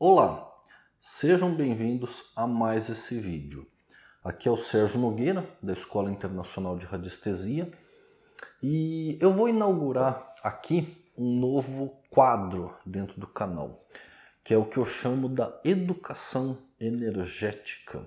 Olá, sejam bem-vindos a mais esse vídeo. Aqui é o Sérgio Nogueira, da Escola Internacional de Radiestesia, e eu vou inaugurar aqui um novo quadro dentro do canal, que é o que eu chamo da educação energética,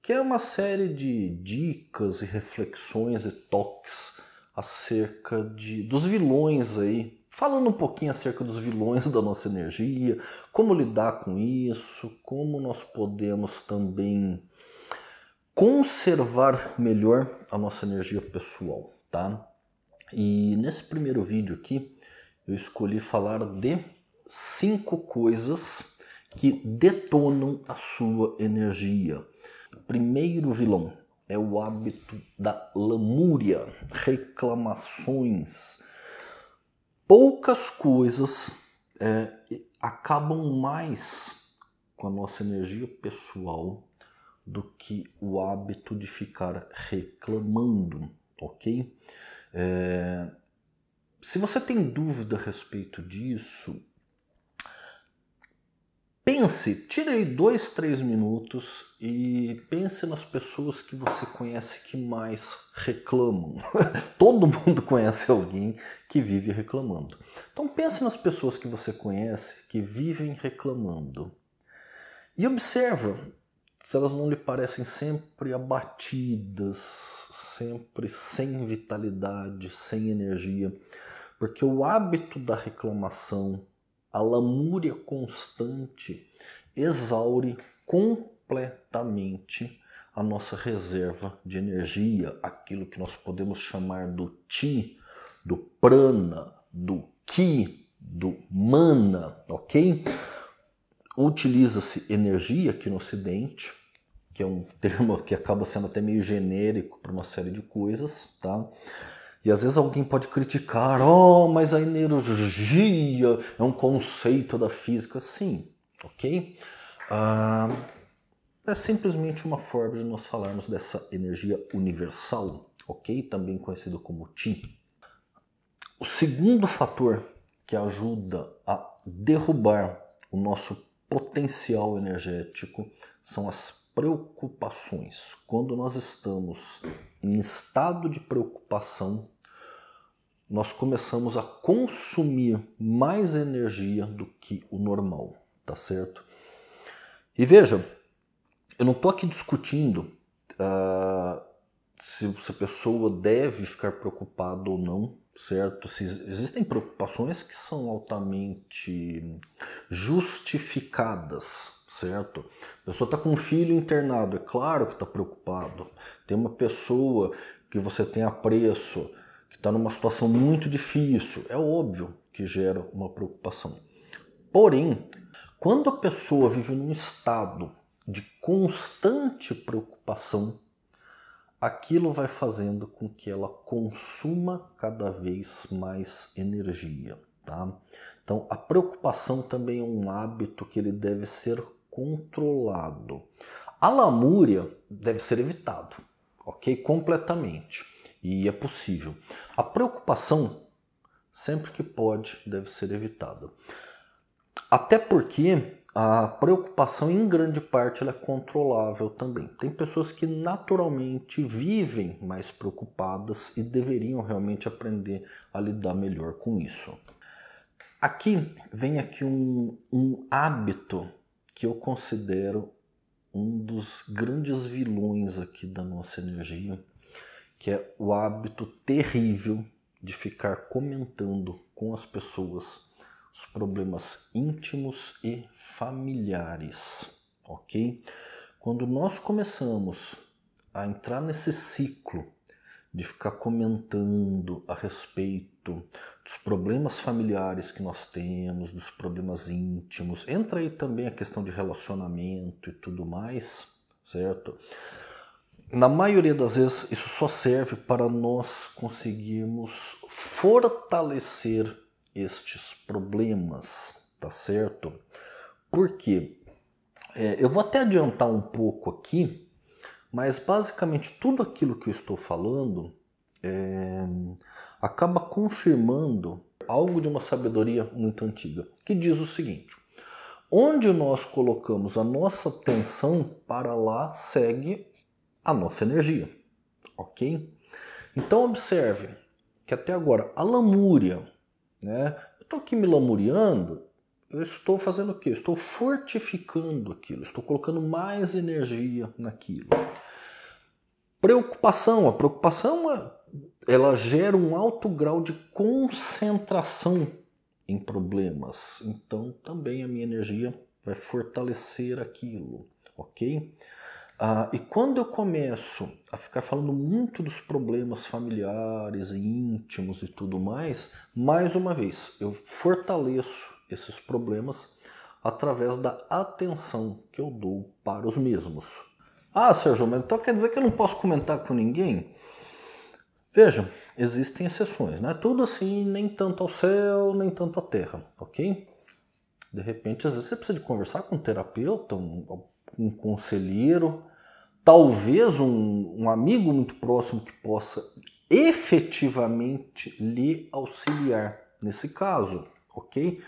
que é uma série de dicas e reflexões e toques acerca de, dos vilões aí falando um pouquinho acerca dos vilões da nossa energia, como lidar com isso, como nós podemos também conservar melhor a nossa energia pessoal, tá? E nesse primeiro vídeo aqui, eu escolhi falar de cinco coisas que detonam a sua energia. O primeiro vilão é o hábito da lamúria, reclamações, poucas coisas é, acabam mais com a nossa energia pessoal do que o hábito de ficar reclamando, ok? É, se você tem dúvida a respeito disso, pense, tirei dois, três minutos e pense nas pessoas que você conhece que mais reclamam. Todo mundo conhece alguém que vive reclamando. Então pense nas pessoas que você conhece que vivem reclamando. E observa se elas não lhe parecem sempre abatidas, sempre sem vitalidade, sem energia, porque o hábito da reclamação a lamúria constante exaure completamente a nossa reserva de energia, aquilo que nós podemos chamar do ti, do prana, do ki, do mana, ok? Utiliza-se energia aqui no Ocidente, que é um termo que acaba sendo até meio genérico para uma série de coisas, tá? E às vezes alguém pode criticar, oh, mas a energia é um conceito da física. Sim, ok? Ah, é simplesmente uma forma de nós falarmos dessa energia universal, ok? Também conhecido como Ti. O segundo fator que ajuda a derrubar o nosso potencial energético são as preocupações. Quando nós estamos em estado de preocupação, nós começamos a consumir mais energia do que o normal, tá certo? E veja, eu não estou aqui discutindo uh, se, se a pessoa deve ficar preocupada ou não, certo? Se existem preocupações que são altamente justificadas, certo? A pessoa está com um filho internado, é claro que está preocupado. Tem uma pessoa que você tem apreço, que está numa situação muito difícil, é óbvio que gera uma preocupação. Porém, quando a pessoa vive num estado de constante preocupação, aquilo vai fazendo com que ela consuma cada vez mais energia. Tá? Então, a preocupação também é um hábito que ele deve ser controlado. A lamúria deve ser evitado, ok? Completamente e é possível. A preocupação, sempre que pode, deve ser evitada. Até porque a preocupação, em grande parte, é controlável também. Tem pessoas que naturalmente vivem mais preocupadas e deveriam realmente aprender a lidar melhor com isso. Aqui vem aqui um, um hábito que eu considero um dos grandes vilões aqui da nossa energia, que é o hábito terrível de ficar comentando com as pessoas os problemas íntimos e familiares, ok? Quando nós começamos a entrar nesse ciclo de ficar comentando a respeito dos problemas familiares que nós temos, dos problemas íntimos. Entra aí também a questão de relacionamento e tudo mais, certo? na maioria das vezes, isso só serve para nós conseguirmos fortalecer estes problemas, tá certo? Porque é, eu vou até adiantar um pouco aqui, mas basicamente tudo aquilo que eu estou falando é, acaba confirmando algo de uma sabedoria muito antiga, que diz o seguinte: onde nós colocamos a nossa atenção, para lá segue a nossa energia, ok? Então observe que até agora a lamúria, né? Eu estou aqui me lamuriando, eu estou fazendo o quê? Eu estou fortificando aquilo, estou colocando mais energia naquilo. Preocupação, a preocupação ela gera um alto grau de concentração em problemas. Então também a minha energia vai fortalecer aquilo, ok? Ah, e quando eu começo a ficar falando muito dos problemas familiares e íntimos e tudo mais, mais uma vez, eu fortaleço esses problemas através da atenção que eu dou para os mesmos. Ah, Sérgio, mas então quer dizer que eu não posso comentar com ninguém? Vejam, existem exceções, né? Tudo assim, nem tanto ao céu, nem tanto à terra, ok? De repente, às vezes você precisa de conversar com um terapeuta, um, um conselheiro, talvez um, um amigo muito próximo que possa efetivamente lhe auxiliar nesse caso, ok?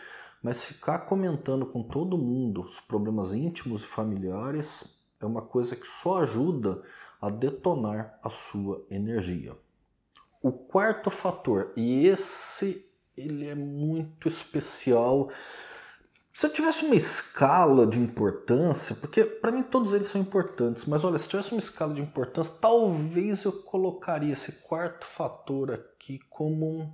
Mas ficar comentando com todo mundo os problemas íntimos e familiares é uma coisa que só ajuda a detonar a sua energia. O quarto fator, e esse ele é muito especial se eu tivesse uma escala de importância, porque para mim todos eles são importantes, mas olha, se tivesse uma escala de importância, talvez eu colocaria esse quarto fator aqui como um,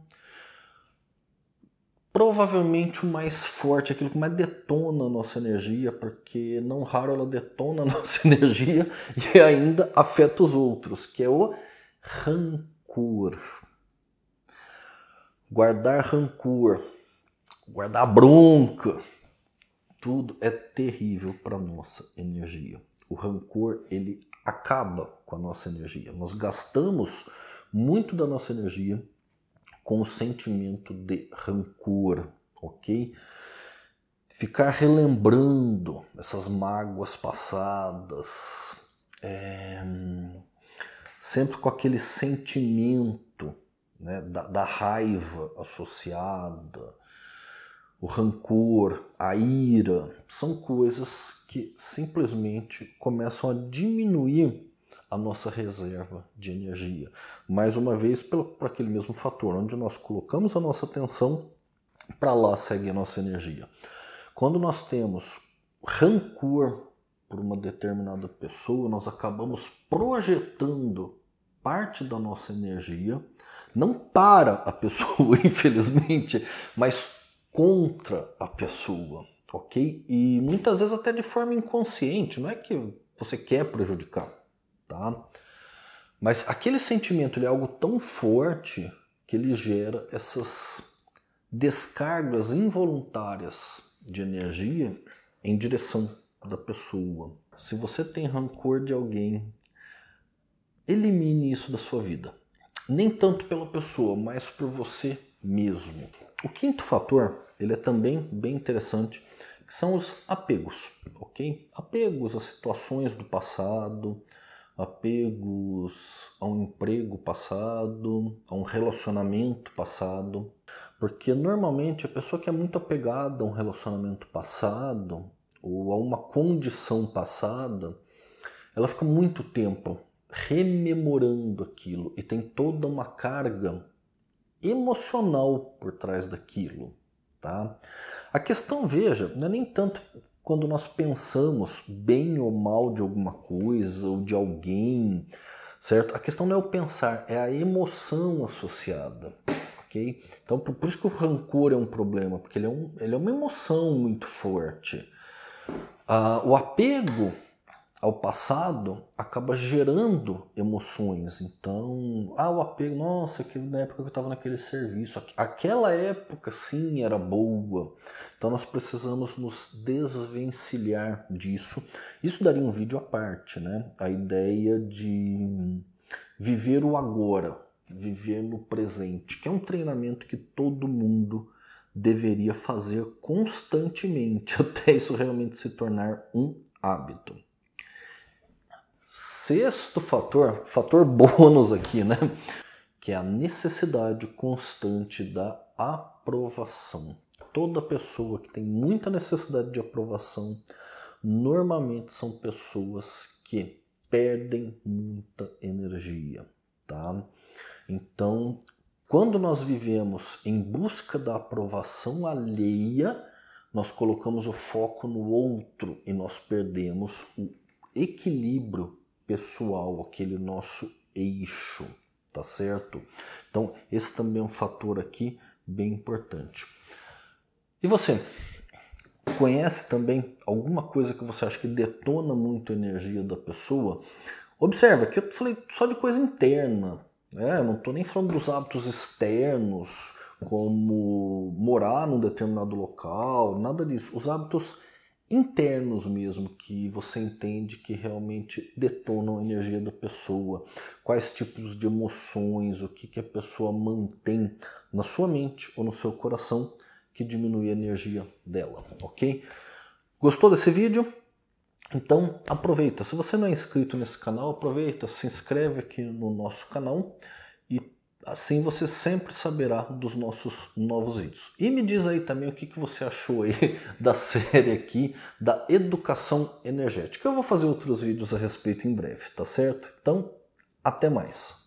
provavelmente o mais forte, aquilo que mais detona a nossa energia, porque não raro ela detona a nossa energia e ainda afeta os outros, que é o rancor. Guardar rancor, guardar bronca tudo é terrível para nossa energia. O rancor ele acaba com a nossa energia. Nós gastamos muito da nossa energia com o sentimento de rancor, ok? Ficar relembrando essas mágoas passadas, é, sempre com aquele sentimento né, da, da raiva associada, o rancor, a ira, são coisas que simplesmente começam a diminuir a nossa reserva de energia. Mais uma vez, pelo, por aquele mesmo fator, onde nós colocamos a nossa atenção, para lá segue a nossa energia. Quando nós temos rancor por uma determinada pessoa, nós acabamos projetando parte da nossa energia, não para a pessoa, infelizmente, mas contra a pessoa, ok? E muitas vezes até de forma inconsciente, não é que você quer prejudicar, tá? Mas aquele sentimento ele é algo tão forte que ele gera essas descargas involuntárias de energia em direção da pessoa. Se você tem rancor de alguém, elimine isso da sua vida. Nem tanto pela pessoa, mas por você mesmo. O quinto fator, ele é também bem interessante, que são os apegos, ok? Apegos a situações do passado, apegos a um emprego passado, a um relacionamento passado, porque normalmente a pessoa que é muito apegada a um relacionamento passado ou a uma condição passada, ela fica muito tempo rememorando aquilo e tem toda uma carga emocional por trás daquilo. Tá? A questão, veja, não é nem tanto quando nós pensamos bem ou mal de alguma coisa ou de alguém, certo? A questão não é o pensar, é a emoção associada, ok? Então, por, por isso que o rancor é um problema, porque ele é, um, ele é uma emoção muito forte. Ah, o apego ao passado acaba gerando emoções. Então, ah, o apego, nossa, que na época que eu estava naquele serviço, aquela época sim era boa. Então nós precisamos nos desvencilhar disso. Isso daria um vídeo à parte, né? A ideia de viver o agora, viver no presente, que é um treinamento que todo mundo deveria fazer constantemente até isso realmente se tornar um hábito sexto fator, fator bônus aqui, né? Que é a necessidade constante da aprovação. Toda pessoa que tem muita necessidade de aprovação normalmente são pessoas que perdem muita energia, tá? Então, quando nós vivemos em busca da aprovação alheia, nós colocamos o foco no outro e nós perdemos o equilíbrio pessoal, aquele nosso eixo, tá certo? Então, esse também é um fator aqui bem importante. E você conhece também alguma coisa que você acha que detona muito a energia da pessoa? Observa que eu falei só de coisa interna, né? Eu não estou nem falando dos hábitos externos, como morar num determinado local, nada disso. Os hábitos internos mesmo que você entende que realmente detonam a energia da pessoa, quais tipos de emoções, o que, que a pessoa mantém na sua mente ou no seu coração que diminui a energia dela, ok? Gostou desse vídeo? Então aproveita. Se você não é inscrito nesse canal, aproveita, se inscreve aqui no nosso canal Assim você sempre saberá dos nossos novos vídeos. E me diz aí também o que, que você achou aí da série aqui da educação energética. Eu vou fazer outros vídeos a respeito em breve, tá certo? Então, até mais.